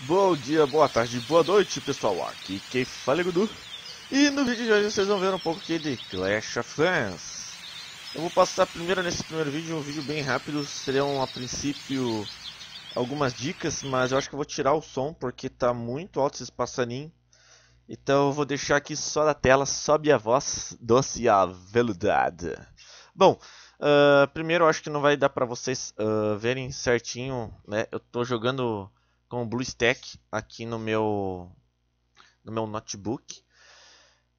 Bom dia, boa tarde, boa noite pessoal, aqui quem fala é Gudu E no vídeo de hoje vocês vão ver um pouco aqui de Clash of Clans Eu vou passar primeiro nesse primeiro vídeo, um vídeo bem rápido, serão a princípio algumas dicas Mas eu acho que eu vou tirar o som porque tá muito alto esse passarinho. Então eu vou deixar aqui só da tela, sobe a voz doce e aveludada Bom, uh, primeiro eu acho que não vai dar pra vocês uh, verem certinho, né, eu tô jogando com o BlueStack aqui no meu, no meu notebook.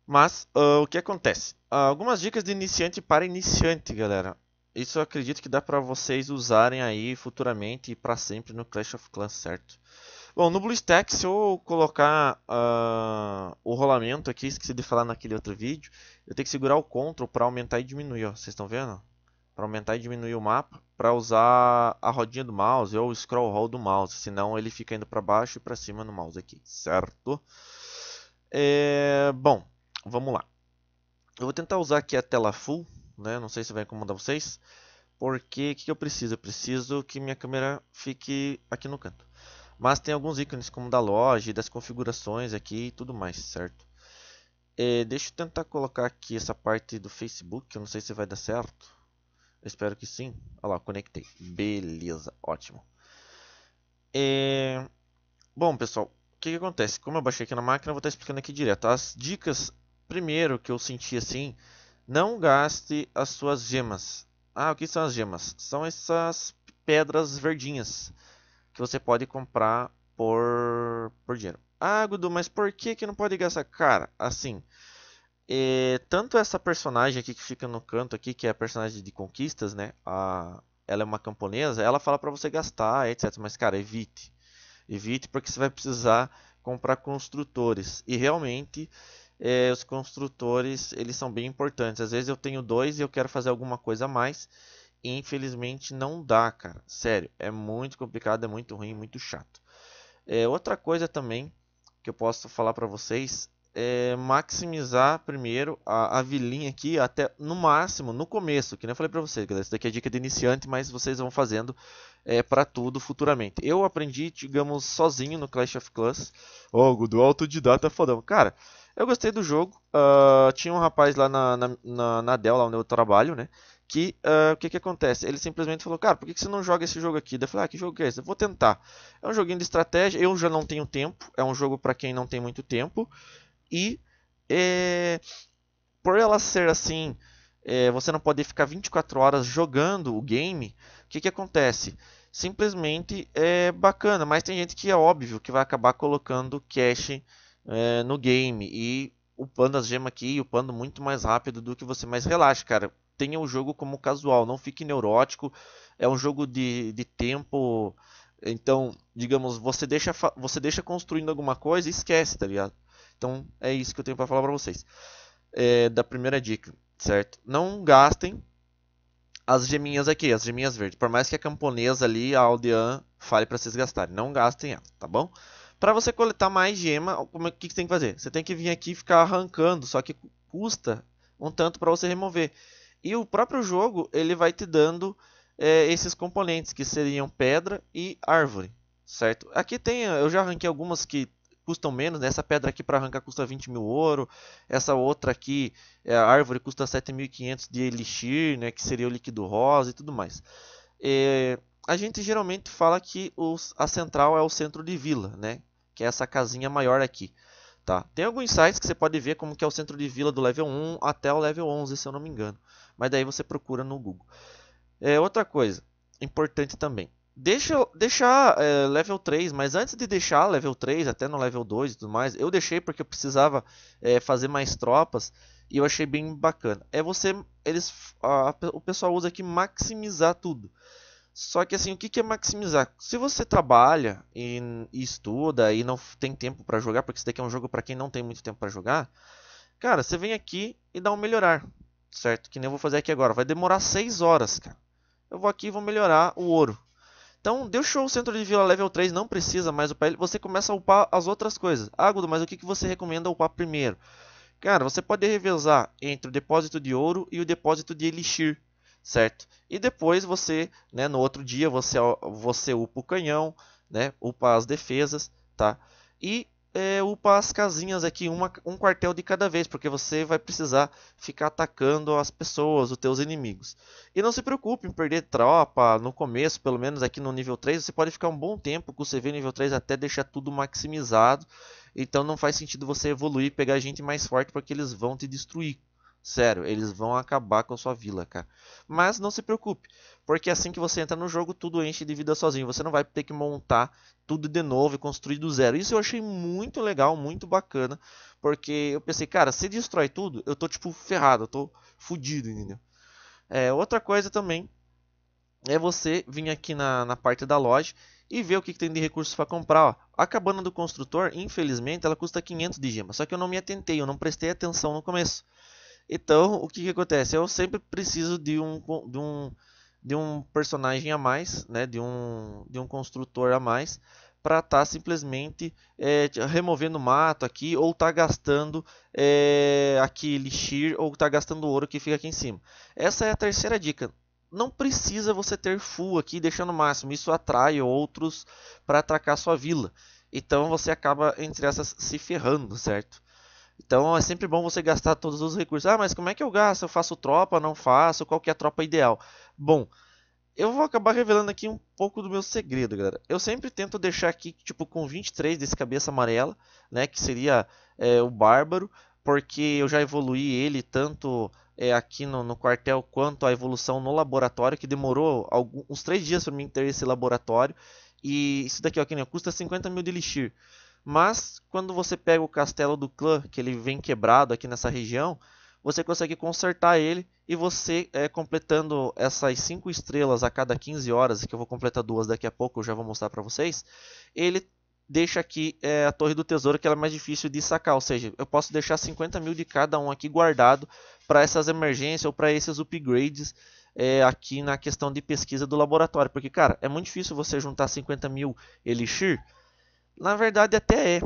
Mas uh, o que acontece? Uh, algumas dicas de iniciante para iniciante, galera. Isso eu acredito que dá para vocês usarem aí futuramente e para sempre no Clash of Clans, certo? Bom, no BlueStack, se eu colocar uh, o rolamento aqui, esqueci de falar naquele outro vídeo, eu tenho que segurar o Ctrl para aumentar e diminuir, ó. Vocês estão vendo? para aumentar e diminuir o mapa, para usar a rodinha do mouse ou o scroll roll do mouse, senão ele fica indo para baixo e para cima no mouse aqui, certo? É, bom, vamos lá. Eu vou tentar usar aqui a tela full, né? não sei se vai incomodar vocês, porque o que, eu preciso? Eu preciso que minha câmera fique aqui no canto. Mas tem alguns ícones como da loja, das configurações aqui e tudo mais, certo? É, deixa eu tentar colocar aqui essa parte do Facebook, eu não sei se vai dar certo espero que sim. Olha lá, conectei. Beleza, ótimo. É... Bom, pessoal, o que, que, acontece? Como eu baixei aqui na máquina, eu vou estar explicando aqui direto. As dicas, primeiro, que eu senti assim, não gaste as suas gemas. Ah, o que são as gemas? São essas pedras verdinhas que você pode comprar por, por dinheiro. Ah, Gudu, mas por que, que não pode gastar? Cara, assim, é, tanto essa personagem aqui que fica no canto aqui, que é a personagem de conquistas, né? A, ela é uma camponesa, ela fala para você gastar, etc. Mas, cara, evite. Evite porque você vai precisar comprar construtores. E realmente, é, os construtores, eles são bem importantes. Às vezes eu tenho dois e eu quero fazer alguma coisa a mais. E, infelizmente não dá, cara. Sério, é muito complicado, é muito ruim, muito chato. É, outra coisa também que eu posso falar para vocês é, maximizar primeiro a, a vilinha aqui até no máximo, no começo, que nem eu falei para vocês, galera. Isso daqui é dica de iniciante, mas vocês vão fazendo é, para tudo futuramente. Eu aprendi, digamos, sozinho no Clash of Clans. Oh, do autodidata é fodão. Cara, eu gostei do jogo. Uh, tinha um rapaz lá na, na, na, na Dell, lá onde eu trabalho, né? Que uh, o que, que acontece? Ele simplesmente falou: Cara, por que, que você não joga esse jogo aqui? Daí eu falei: Ah, que jogo que é esse? Eu vou tentar. É um joguinho de estratégia. Eu já não tenho tempo. É um jogo para quem não tem muito tempo. E é, por ela ser assim, é, você não pode ficar 24 horas jogando o game, o que, que acontece? Simplesmente é bacana, mas tem gente que é óbvio que vai acabar colocando cache é, no game e upando as gemas aqui, upando muito mais rápido do que você, mas relaxa, cara. Tenha o jogo como casual, não fique neurótico. É um jogo de, de tempo. Então, digamos, você deixa, você deixa construindo alguma coisa e esquece, tá ligado? Então é isso que eu tenho para falar para vocês. É, da primeira dica, certo? Não gastem as geminhas aqui, as geminhas verdes. Por mais que a camponesa ali, a aldeã, fale para vocês gastarem. Não gastem ela, tá bom? Para você coletar mais gema, é, o que, que tem que fazer? Você tem que vir aqui e ficar arrancando, só que custa um tanto para você remover. E o próprio jogo ele vai te dando é, esses componentes que seriam pedra e árvore, certo? Aqui tem, eu já arranquei algumas que custam menos. Né? Essa pedra aqui para arrancar custa 20 mil ouro. Essa outra aqui, é, a árvore, custa 7.500 de elixir, né? que seria o líquido rosa e tudo mais. É, a gente geralmente fala que os, a central é o centro de vila, né? que é essa casinha maior aqui. Tá. Tem alguns sites que você pode ver como que é o centro de vila do level 1 até o level 11, se eu não me engano. Mas daí você procura no Google. É, outra coisa importante também deixa, deixar é, level 3, mas antes de deixar level 3, até no level 2 e tudo mais, eu deixei porque eu precisava é, fazer mais tropas e eu achei bem bacana. É você, eles, a, o pessoal usa aqui maximizar tudo. Só que assim, o que, que é maximizar? Se você trabalha e, e estuda e não tem tempo para jogar, porque isso daqui é um jogo para quem não tem muito tempo para jogar, cara, você vem aqui e dá um melhorar, certo? Que nem eu vou fazer aqui agora. Vai demorar 6 horas, cara. Eu vou aqui e vou melhorar o ouro. Então, deixou o centro de vila level 3, não precisa mais upar ele. Você começa a upar as outras coisas. Ah, Gudo, mas o que, que você recomenda upar primeiro? Cara, você pode revezar entre o depósito de ouro e o depósito de elixir, certo? E depois você, né, no outro dia, você, você upa o canhão, né, upa as defesas, tá? E é, upar as casinhas aqui, uma, um quartel de cada vez, porque você vai precisar ficar atacando as pessoas, os teus inimigos. E não se preocupe em perder tropa no começo, pelo menos aqui no nível 3, você pode ficar um bom tempo com o CV nível 3 até deixar tudo maximizado. Então não faz sentido você evoluir e pegar gente mais forte porque eles vão te destruir. Sério, eles vão acabar com sua vila, cara. Mas não se preocupe, porque assim que você entra no jogo, tudo enche de vida sozinho. Você não vai ter que montar tudo de novo e construir do zero. Isso eu achei muito legal, muito bacana, porque eu pensei, cara, se destrói tudo, eu tô tipo ferrado, eu tô fudido, entendeu? É, outra coisa também é você vir aqui na, na parte da loja e ver o que, que tem de recursos para comprar. Ó. A cabana do construtor, infelizmente, ela custa 500 de gema. Só que eu não me atentei, eu não prestei atenção no começo. Então, o que, que acontece? Eu sempre preciso de um, de um, de um personagem a mais, né? de, um, de um construtor a mais, para estar tá simplesmente é, removendo mato aqui, ou estar tá gastando é, aqui lixir, ou estar tá gastando ouro que fica aqui em cima. Essa é a terceira dica. Não precisa você ter full aqui, deixando o máximo. Isso atrai outros para atacar sua vila. Então você acaba, entre essas, se ferrando, certo? Então é sempre bom você gastar todos os recursos. Ah, mas como é que eu gasto? Eu faço tropa, não faço? Qual que é a tropa ideal? Bom, eu vou acabar revelando aqui um pouco do meu segredo, galera. Eu sempre tento deixar aqui, tipo, com 23 desse cabeça amarela, né? Que seria é, o Bárbaro, porque eu já evoluí ele tanto é, aqui no, no, quartel quanto a evolução no laboratório, que demorou alguns, uns 3 dias para mim ter esse laboratório. E isso daqui, ó, que nem, custa 50 mil de elixir. Mas quando você pega o castelo do clã, que ele vem quebrado aqui nessa região, você consegue consertar ele e você é, completando essas 5 estrelas a cada 15 horas, que eu vou completar duas daqui a pouco, eu já vou mostrar para vocês, ele deixa aqui é, a Torre do Tesouro, que ela é mais difícil de sacar, ou seja, eu posso deixar 50 mil de cada um aqui guardado para essas emergências ou para esses upgrades é, aqui na questão de pesquisa do laboratório, porque cara, é muito difícil você juntar 50 mil Elixir, na verdade, até é.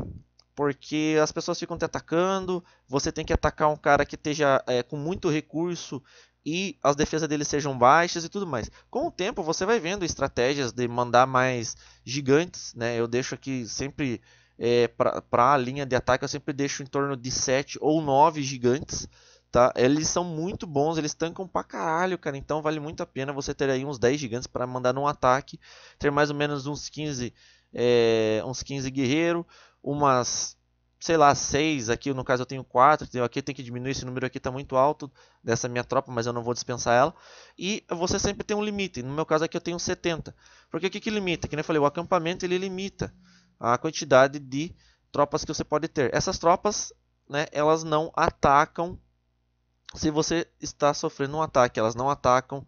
Porque as pessoas ficam te atacando, você tem que atacar um cara que esteja é, com muito recurso e as defesas dele sejam baixas e tudo mais. Com o tempo, você vai vendo estratégias de mandar mais gigantes, né? Eu deixo aqui sempre é, para a linha de ataque, eu sempre deixo em torno de 7 ou 9 gigantes. Tá? Eles são muito bons, eles tancam pra caralho, cara. Então vale muito a pena você ter aí uns 10 gigantes para mandar num ataque, ter mais ou menos uns 15 é, uns 15 guerreiros, umas, sei lá, 6. Aqui no caso eu tenho 4, Então Aqui tem que diminuir, esse número aqui está muito alto dessa minha tropa, mas eu não vou dispensar ela. E você sempre tem um limite, no meu caso aqui eu tenho 70. Porque o que, que limita? Que nem eu falei, o acampamento ele limita a quantidade de tropas que você pode ter. Essas tropas, né, elas não atacam se você está sofrendo um ataque, elas não atacam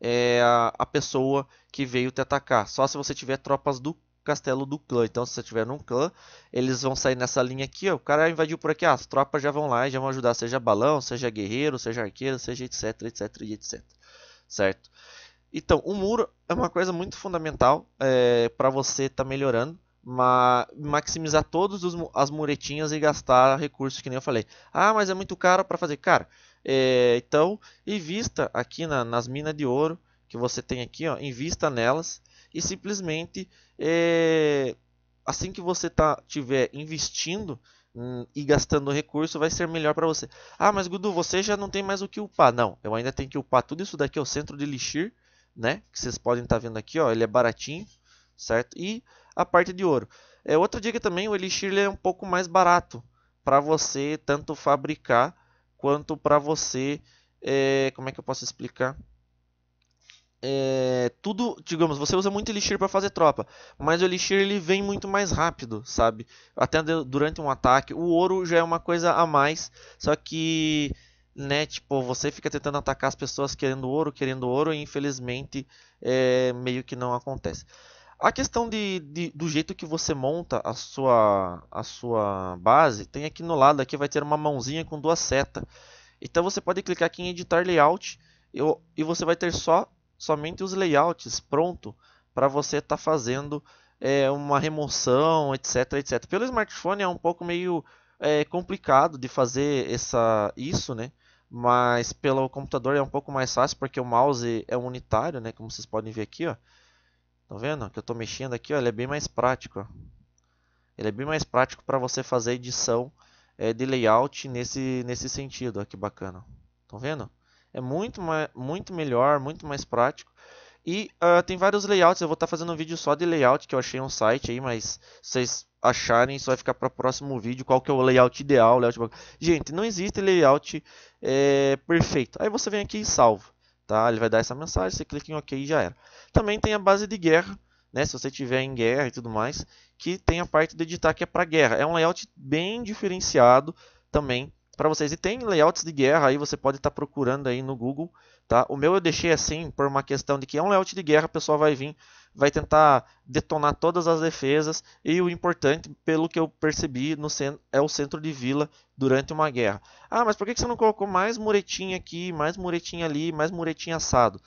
é, a, a, pessoa que veio te atacar. Só se você tiver tropas do castelo do clã. Então, se você tiver num clã, eles vão sair nessa linha aqui, ó. O cara invadiu por aqui, ah, as tropas já vão lá e já vão ajudar, seja balão, seja guerreiro, seja arqueiro, seja etc, etc, etc. Certo? Então, o muro é uma coisa muito fundamental é, para você estar tá melhorando ma maximizar todas as muretinhas e gastar recursos que nem eu falei. Ah, mas é muito caro para fazer. Cara, é, então invista aqui na, nas minas de ouro que você tem aqui, ó, invista nelas e simplesmente é, assim que você tá, tiver investindo hum, e gastando recurso, vai ser melhor para você. Ah, mas Gudu, você já não tem mais o que upar. Não, eu ainda tenho que upar tudo isso daqui, é o centro de elixir, né? Que vocês podem estar tá vendo aqui, ó, ele é baratinho, certo? E a parte de ouro. É, outra dica também, o elixir é um pouco mais barato para você tanto fabricar quanto para você, é, como é que eu posso explicar? é, tudo, digamos, você usa muito elixir para fazer tropa, mas o elixir ele vem muito mais rápido, sabe? Até durante um ataque. O ouro já é uma coisa a mais, só que, né, tipo, você fica tentando atacar as pessoas querendo ouro, querendo ouro, e infelizmente é, meio que não acontece. A questão de, de, do jeito que você monta a sua, a sua base, tem aqui no lado, aqui vai ter uma mãozinha com duas setas. Então você pode clicar aqui em editar layout eu, e você vai ter só somente os layouts pronto para você estar tá fazendo é, uma remoção, etc, etc. Pelo smartphone é um pouco meio é, complicado de fazer essa, isso, né? Mas pelo computador é um pouco mais fácil porque o mouse é unitário, né? Como vocês podem ver aqui, ó. Tá vendo? Que eu estou mexendo aqui, ó, ele é bem mais prático, ó. Ele é bem mais prático para você fazer edição é, de layout nesse, nesse sentido, ó, que bacana. Estão tá vendo? É muito, muito melhor, muito mais prático. E uh, tem vários layouts, eu vou estar tá fazendo um vídeo só de layout, que eu achei um site aí, mas vocês acharem, isso vai ficar para o próximo vídeo, qual que é o layout ideal. Layout... Gente, não existe layout é, perfeito. Aí você vem aqui e salva, tá? Ele vai dar essa mensagem, você clica em OK e já era. Também tem a base de guerra, né? Se você tiver em guerra e tudo mais, que tem a parte de editar que é para guerra. É um layout bem diferenciado também para vocês. E tem layouts de guerra aí, você pode estar tá procurando aí no Google, tá? O meu eu deixei assim por uma questão de que é um layout de guerra, o pessoal vai vir, vai tentar detonar todas as defesas e o importante, pelo que eu percebi, no é o centro de vila durante uma guerra. Ah, mas por que você não colocou mais muretinha aqui, mais muretinha ali, mais muretinha assado?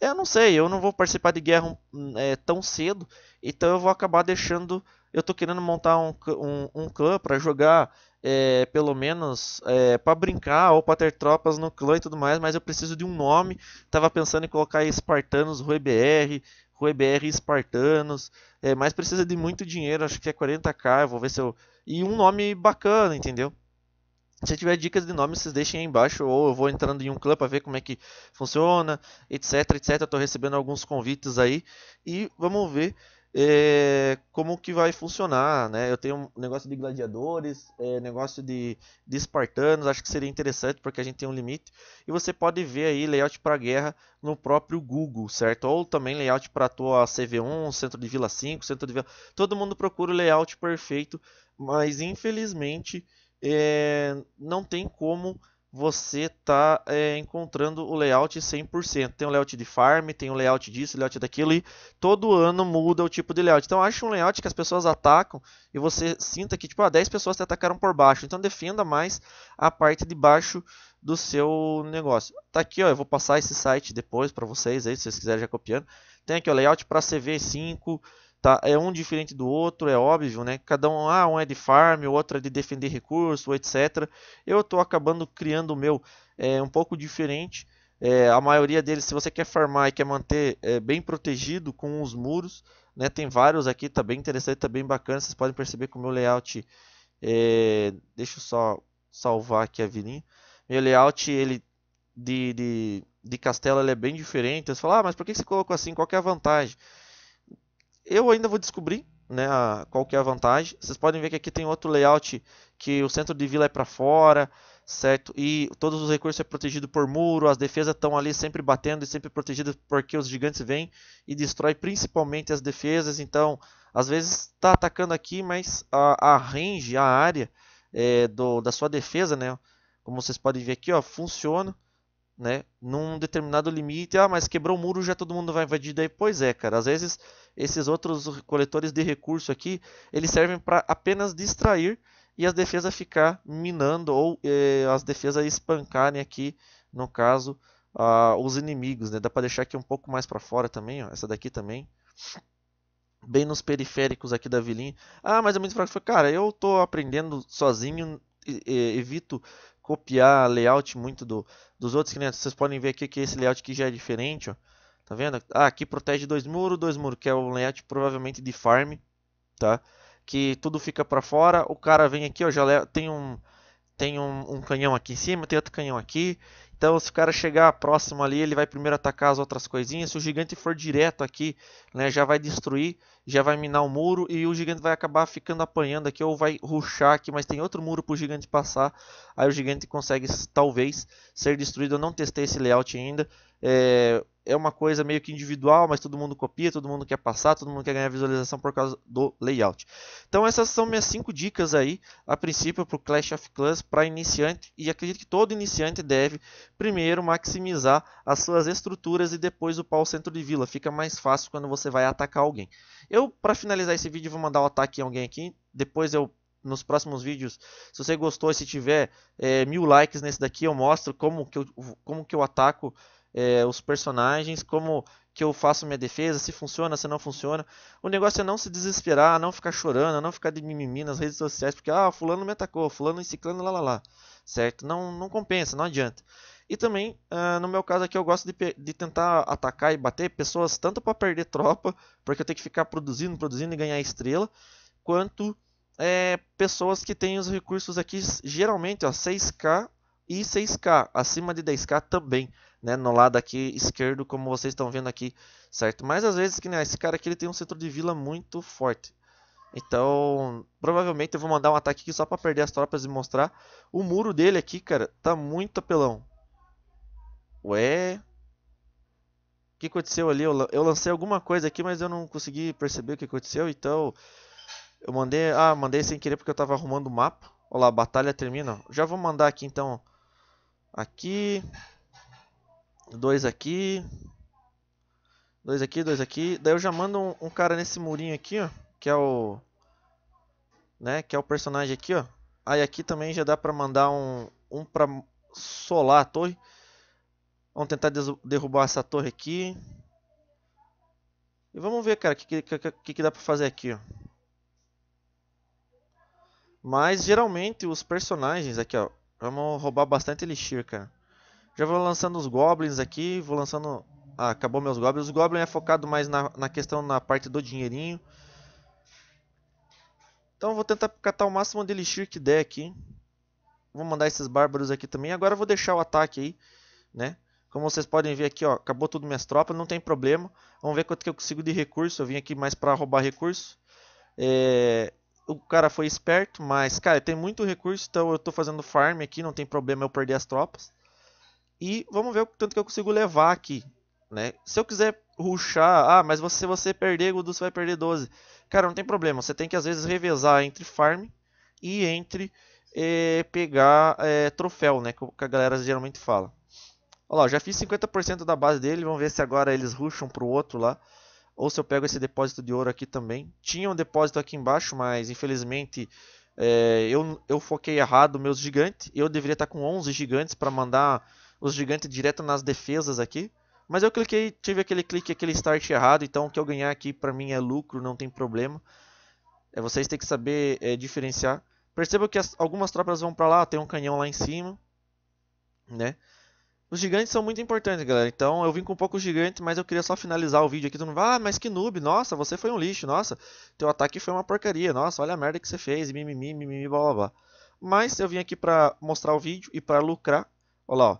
Eu não sei, eu não vou participar de guerra hum, é, tão cedo, então eu vou acabar deixando eu tô querendo montar um, um, um clã para jogar é, pelo menos é, para brincar ou para ter tropas no clã e tudo mais, mas eu preciso de um nome. Tava pensando em colocar espartanos, Rui BR, Rui BR espartanos, é, mas precisa de muito dinheiro, acho que é 40k, vou ver se eu e um nome bacana, entendeu? Se tiver dicas de nome, vocês deixem aí embaixo, ou eu vou entrando em um clã para ver como é que funciona, etc, etc. Eu tô recebendo alguns convites aí e vamos ver é, como que vai funcionar, né? Eu tenho um negócio de gladiadores, é, negócio de, de espartanos, acho que seria interessante porque a gente tem um limite. E você pode ver aí layout para guerra no próprio Google, certo? Ou também layout para a tua CV1, centro de vila 5, centro de vila... Todo mundo procura o layout perfeito, mas infelizmente é, não tem como você está é, encontrando o layout 100%. Tem um layout de farm, tem um layout disso, layout daquilo, e todo ano muda o tipo de layout. Então acha um layout que as pessoas atacam e você sinta que tipo, ah, 10 pessoas te atacaram por baixo. Então defenda mais a parte de baixo do seu negócio. Tá aqui, ó, eu vou passar esse site depois para vocês aí, se vocês quiserem já copiando. Tem aqui o layout para CV5, Tá? É um diferente do outro, é óbvio, né? Cada um, ah, um é de farm, o outro é de defender recurso, etc. Eu tô acabando criando o meu é, um pouco diferente. É, a maioria deles, se você quer farmar e quer manter é, bem protegido com os muros, né? Tem vários aqui, tá bem interessante, tá bem bacana. Vocês podem perceber que o meu layout, é... deixa eu só salvar aqui a vilinha. Meu layout, ele de, de, de castelo, ele é bem diferente. Você fala, ah, mas por que você colocou assim? Qual é a vantagem? Eu ainda vou descobrir né, a, qual que é a vantagem. Vocês podem ver que aqui tem outro layout que o centro de vila é para fora, certo? E todos os recursos é protegido por muro, as defesas estão ali sempre batendo e sempre protegidas porque os gigantes vêm e destrói principalmente as defesas. Então, às vezes está atacando aqui, mas a, a range, a área é, do, da sua defesa, né? Como vocês podem ver aqui, ó, funciona né, num determinado limite, ah, mas quebrou o muro, já todo mundo vai invadir daí. Pois é, cara, às vezes esses outros coletores de recurso aqui, eles servem para apenas distrair e as defesas ficar minando ou eh, as defesas espancarem aqui, no caso, ah, os inimigos, né? Dá para deixar aqui um pouco mais para fora também, ó, essa daqui também bem nos periféricos aqui da vilinha. Ah, mas é muito fraco. Cara, eu tô aprendendo sozinho, evito copiar layout muito do, dos outros clientes. Vocês podem ver aqui que esse layout aqui já é diferente, ó. Tá vendo? Ah, aqui protege dois muros, dois muros, que é um layout provavelmente de farm, tá? Que tudo fica para fora, o cara vem aqui, ó, já tem um tem um, um, canhão aqui em cima, tem outro canhão aqui, então, se o cara chegar próximo ali, ele vai primeiro atacar as outras coisinhas. Se o gigante for direto aqui, né, já vai destruir, já vai minar o muro e o gigante vai acabar ficando apanhando aqui ou vai ruxar aqui, mas tem outro muro para o gigante passar. Aí o gigante consegue, talvez, ser destruído. Eu não testei esse layout ainda. É, é uma coisa meio que individual, mas todo mundo copia, todo mundo quer passar, todo mundo quer ganhar visualização por causa do layout. Então essas são minhas cinco dicas aí, a princípio para o Clash of Clans para iniciante e acredito que todo iniciante deve primeiro maximizar as suas estruturas e depois upar o centro de vila, fica mais fácil quando você vai atacar alguém. Eu para finalizar esse vídeo vou mandar o um ataque em alguém aqui, depois eu nos próximos vídeos. Se você gostou e se tiver é, mil likes nesse daqui, eu mostro como que eu, como que eu ataco é, os personagens, como que eu faço minha defesa, se funciona, se não funciona. O negócio é não se desesperar, não ficar chorando, não ficar de mimimi nas redes sociais, porque ah, fulano me atacou, fulano e ciclano, lá lá lá. Certo? Não, não compensa, não adianta. E também, uh, no meu caso aqui, eu gosto de, de tentar atacar e bater pessoas tanto para perder tropa, porque eu tenho que ficar produzindo, produzindo e ganhar estrela, quanto é, pessoas que têm os recursos aqui, geralmente, ó, 6k e 6k, acima de 10k também né, no lado aqui esquerdo, como vocês estão vendo aqui, certo? Mas às vezes, que né, esse cara aqui ele tem um centro de vila muito forte. Então, provavelmente eu vou mandar um ataque aqui só para perder as tropas e mostrar. O muro dele aqui, cara, tá muito apelão. Ué? O que aconteceu ali? Eu lancei alguma coisa aqui, mas eu não consegui perceber o que aconteceu, então... Eu mandei... Ah, mandei sem querer porque eu tava arrumando o mapa. Olha lá, a batalha termina. Já vou mandar aqui, então... Aqui... Dois aqui. Dois aqui, dois aqui. Daí eu já mando um, um, cara nesse murinho aqui, ó. Que é o... Né? Que é o personagem aqui, ó. Aí aqui também já dá pra mandar um... Um pra solar a torre. Vamos tentar derrubar essa torre aqui. E vamos ver, cara, o que, que, que, que dá pra fazer aqui, ó. Mas geralmente os personagens aqui, ó. Vamos roubar bastante elixir, cara. Já vou lançando os goblins aqui, vou lançando... Ah, acabou meus goblins. Os goblins é focado mais na, na questão, na parte do dinheirinho. Então vou tentar catar o máximo de elixir que der aqui. Vou mandar esses bárbaros aqui também. Agora eu vou deixar o ataque aí, né? Como vocês podem ver aqui, ó, acabou tudo minhas tropas, não tem problema. Vamos ver quanto que eu consigo de recurso. Eu vim aqui mais para roubar recurso. É... O cara foi esperto, mas, cara, tem muito recurso, então eu estou fazendo farm aqui, não tem problema eu perder as tropas. E vamos ver o tanto que eu consigo levar aqui, né? Se eu quiser ruxar, ah, mas se você perder, Gudu, você vai perder 12. Cara, não tem problema, você tem que às vezes revezar entre farm e entre é, pegar é, troféu, né? Que a galera geralmente fala. Olha lá, já fiz 50% da base dele, vamos ver se agora eles ruxam pro outro lá. Ou se eu pego esse depósito de ouro aqui também. Tinha um depósito aqui embaixo, mas infelizmente é, eu, eu foquei errado meus gigantes. Eu deveria estar com 11 gigantes para mandar os gigantes direto nas defesas aqui. Mas eu cliquei, tive aquele clique, aquele start errado, então o que eu ganhar aqui para mim é lucro, não tem problema. É, vocês têm que saber é, diferenciar. Perceba que as, algumas tropas vão para lá, tem um canhão lá em cima, né? Os gigantes são muito importantes, galera. Então eu vim com poucos gigantes, mas eu queria só finalizar o vídeo aqui. Todo mundo, ah, mas que noob, nossa, você foi um lixo, nossa, teu ataque foi uma porcaria, nossa, olha a merda que você fez, mimimi, mimimi, blá blá blá. Mas eu vim aqui para mostrar o vídeo e para lucrar. Olha lá, ó.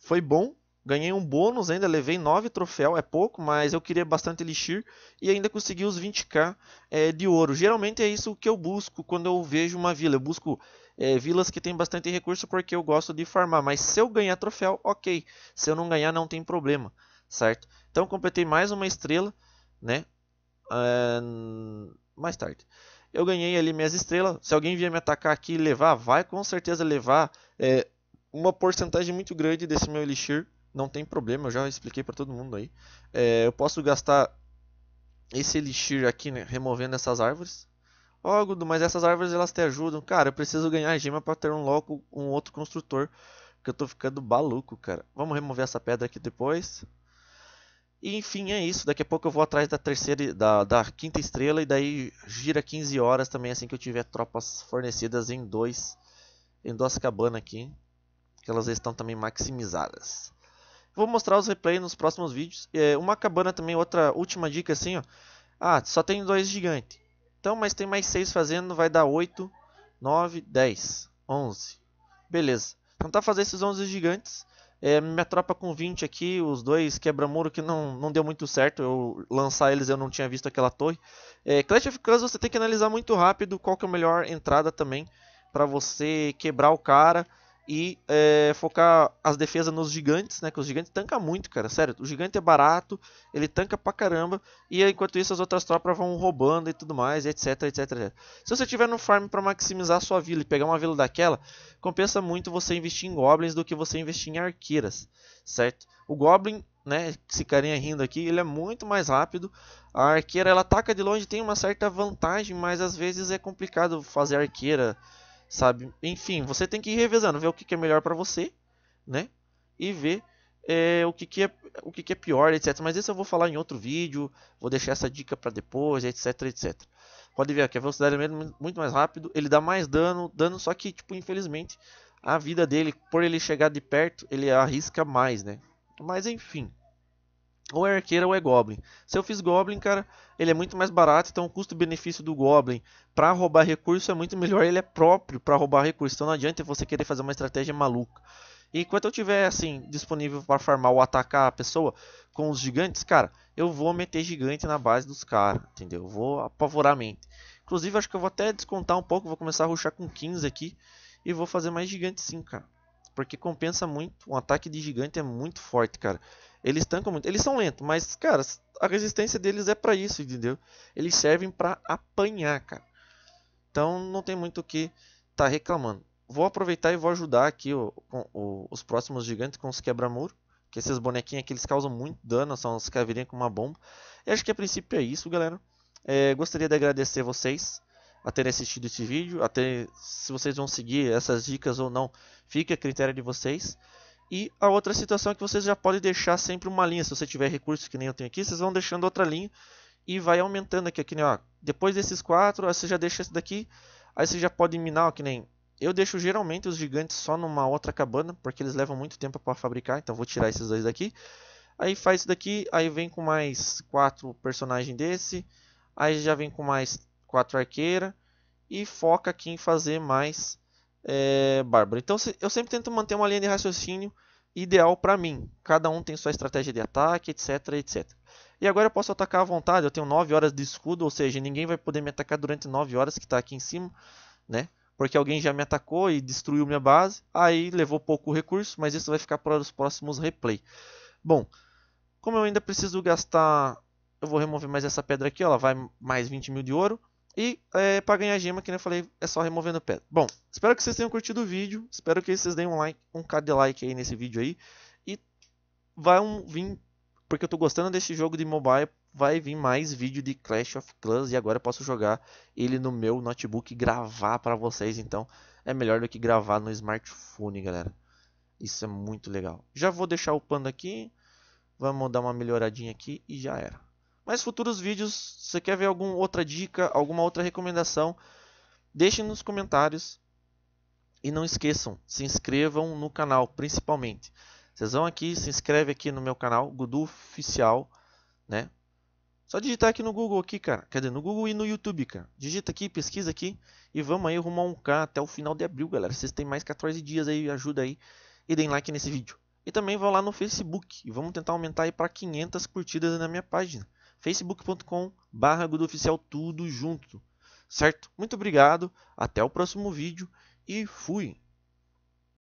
Foi bom, ganhei um bônus ainda, levei 9 troféus, é pouco, mas eu queria bastante elixir e ainda consegui os 20k é, de ouro. Geralmente é isso que eu busco quando eu vejo uma vila, eu busco é, vilas que tem bastante recurso porque eu gosto de farmar, mas se eu ganhar troféu, ok, se eu não ganhar não tem problema, certo? Então completei mais uma estrela, né, uh, mais tarde. Eu ganhei ali minhas estrelas, se alguém vier me atacar aqui e levar, vai com certeza levar... É, uma porcentagem muito grande desse meu elixir, não tem problema, eu já expliquei para todo mundo aí. É, eu posso gastar esse elixir aqui, né, removendo essas árvores. Ó, oh, mas essas árvores elas te ajudam. Cara, eu preciso ganhar gema para ter um logo um outro construtor, que eu tô ficando maluco, cara. Vamos remover essa pedra aqui depois. E, enfim, é isso. Daqui a pouco eu vou atrás da terceira da, da quinta estrela e daí gira 15 horas também assim que eu tiver tropas fornecidas em dois em duas cabanas aqui que elas estão também maximizadas. Vou mostrar os replays nos próximos vídeos. É, uma cabana também, outra última dica assim, ó. Ah, só tem dois gigantes. Então, mas tem mais seis fazendo, vai dar 8, 9, 10, 11. Beleza. Tentar tá fazer esses 11 gigantes. É, minha tropa com 20 aqui, os dois quebra-muro que não, não deu muito certo. Eu lançar eles, eu não tinha visto aquela torre. É, Clash of Clans você tem que analisar muito rápido qual que é a melhor entrada também. para você quebrar o cara e é, focar as defesas nos gigantes, né? Que os gigantes tanca muito, cara. Sério, o gigante é barato, ele tanca pra caramba. E enquanto isso, as outras tropas vão roubando e tudo mais, etc, etc, etc. Se você tiver no farm para maximizar a sua vila e pegar uma vila daquela, compensa muito você investir em goblins do que você investir em arqueiras, certo? O goblin, né? Esse carinha rindo aqui, ele é muito mais rápido. A arqueira, ela ataca de longe, tem uma certa vantagem, mas às vezes é complicado fazer arqueira sabe? Enfim, você tem que ir revezando, ver o que, que é melhor para você, né? E ver é, o, que, que, é, o que, que é pior, etc. Mas isso eu vou falar em outro vídeo, vou deixar essa dica para depois, etc, etc. Pode ver que a velocidade é muito mais rápido, ele dá mais dano, dano só que, tipo, infelizmente, a vida dele, por ele chegar de perto, ele arrisca mais, né? Mas enfim, ou é arqueira ou é Goblin. Se eu fiz Goblin, cara, ele é muito mais barato, então o custo-benefício do Goblin para roubar recurso é muito melhor, ele é próprio para roubar recurso, então não adianta você querer fazer uma estratégia maluca. E enquanto eu tiver assim disponível para farmar ou atacar a pessoa com os gigantes, cara, eu vou meter gigante na base dos caras, entendeu? Eu vou apavorar a mente. Inclusive, acho que eu vou até descontar um pouco, vou começar a ruxar com 15 aqui e vou fazer mais gigante sim, cara. Porque compensa muito, um ataque de gigante é muito forte, cara. Eles tancam muito. Eles são lentos, mas, cara, a resistência deles é para isso, entendeu? Eles servem para apanhar, cara. Então não tem muito o que tá reclamando. Vou aproveitar e vou ajudar aqui o, o, os próximos gigantes com os quebra-muro. Que esses bonequinhos aqui eles causam muito dano, são uns caveirinhos com uma bomba. E acho que a princípio é isso, galera. É, gostaria de agradecer vocês a terem assistido esse vídeo, a ter, se vocês vão seguir essas dicas ou não, fica a critério de vocês. E a outra situação é que vocês já podem deixar sempre uma linha. Se você tiver recursos que nem eu tenho aqui, vocês vão deixando outra linha e vai aumentando aqui. aqui né? Ó, depois desses quatro, aí você já deixa esse daqui. Aí você já pode minar, ó, que nem... Eu deixo geralmente os gigantes só numa outra cabana, porque eles levam muito tempo para fabricar. Então vou tirar esses dois daqui. Aí faz isso daqui, aí vem com mais quatro personagens desse. Aí já vem com mais quatro arqueira. E foca aqui em fazer mais é, Bárbara. Então eu sempre tento manter uma linha de raciocínio ideal para mim. Cada um tem sua estratégia de ataque, etc, etc. E agora eu posso atacar à vontade. Eu tenho 9 horas de escudo, ou seja, ninguém vai poder me atacar durante 9 horas que está aqui em cima, né? Porque alguém já me atacou e destruiu minha base. Aí levou pouco recurso, mas isso vai ficar para os próximos replay. Bom, como eu ainda preciso gastar... Eu vou remover mais essa pedra aqui, ela vai mais 20 mil de ouro. E é, para ganhar gema, que eu falei, é só removendo pedra. Bom, espero que vocês tenham curtido o vídeo. Espero que vocês deem um like, um K de like aí nesse vídeo aí. E vai um vir, porque eu tô gostando desse jogo de mobile, vai vir mais vídeo de Clash of Clans. E agora eu posso jogar ele no meu notebook e gravar para vocês. Então é melhor do que gravar no smartphone, galera. Isso é muito legal. Já vou deixar o panda aqui. Vamos dar uma melhoradinha aqui e já era. Mas futuros vídeos, se você quer ver alguma outra dica, alguma outra recomendação, deixem nos comentários. E não esqueçam, se inscrevam no canal, principalmente. Vocês vão aqui, se inscreve aqui no meu canal, Gudu Oficial, né? Só digitar aqui no Google aqui, cara. Quer dizer, no Google e no YouTube, cara. Digita aqui, pesquisa aqui e vamos aí rumo a 1K até o final de abril, galera. Vocês têm mais 14 dias aí, ajuda aí e deem like nesse vídeo. E também vão lá no Facebook e vamos tentar aumentar aí para 500 curtidas na minha página facebook.com barra oficial tudo junto, certo? Muito obrigado, até o próximo vídeo e fui!